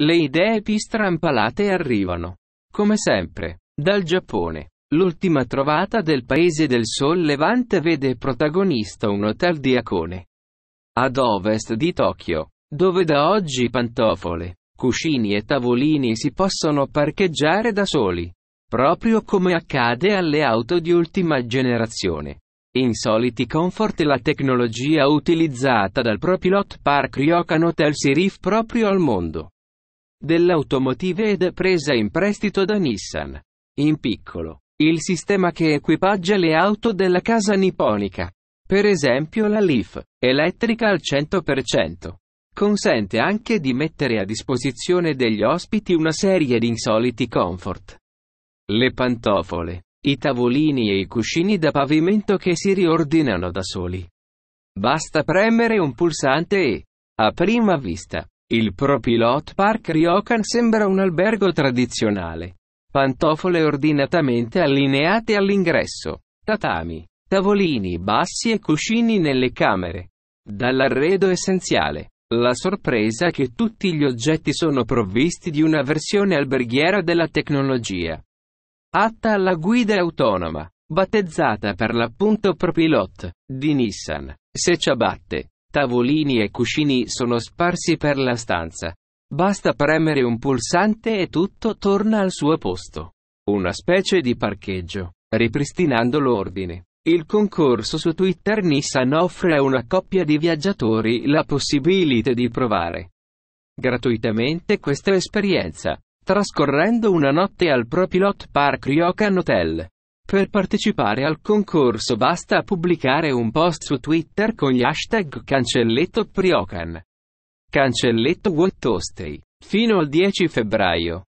Le idee più strampalate arrivano, come sempre, dal Giappone. L'ultima trovata del paese del Sol Levante vede protagonista un hotel di Akone, ad ovest di Tokyo, dove da oggi pantofole, cuscini e tavolini si possono parcheggiare da soli, proprio come accade alle auto di ultima generazione. Insoliti comfort e la tecnologia utilizzata dal Propilot Park Ryokan Hotel Sirif proprio al mondo dell'Automotive ed presa in prestito da Nissan. In piccolo, il sistema che equipaggia le auto della casa nipponica. Per esempio la Leaf, elettrica al 100%. Consente anche di mettere a disposizione degli ospiti una serie di insoliti comfort. Le pantofole, i tavolini e i cuscini da pavimento che si riordinano da soli. Basta premere un pulsante e, a prima vista, il Propilot Park Ryokan sembra un albergo tradizionale. Pantofole ordinatamente allineate all'ingresso, tatami, tavolini bassi e cuscini nelle camere. Dall'arredo essenziale, la sorpresa è che tutti gli oggetti sono provvisti di una versione alberghiera della tecnologia. Atta alla guida autonoma, battezzata per l'appunto Propilot, di Nissan, se ciabatte, tavolini e cuscini sono sparsi per la stanza. Basta premere un pulsante e tutto torna al suo posto. Una specie di parcheggio, ripristinando l'ordine. Il concorso su Twitter Nissan offre a una coppia di viaggiatori la possibilità di provare gratuitamente questa esperienza, trascorrendo una notte al Propilot Park Ryokan Hotel. Per partecipare al concorso basta pubblicare un post su Twitter con gli hashtag cancelletto Priocan. Cancelletto Wattostei. Fino al 10 febbraio.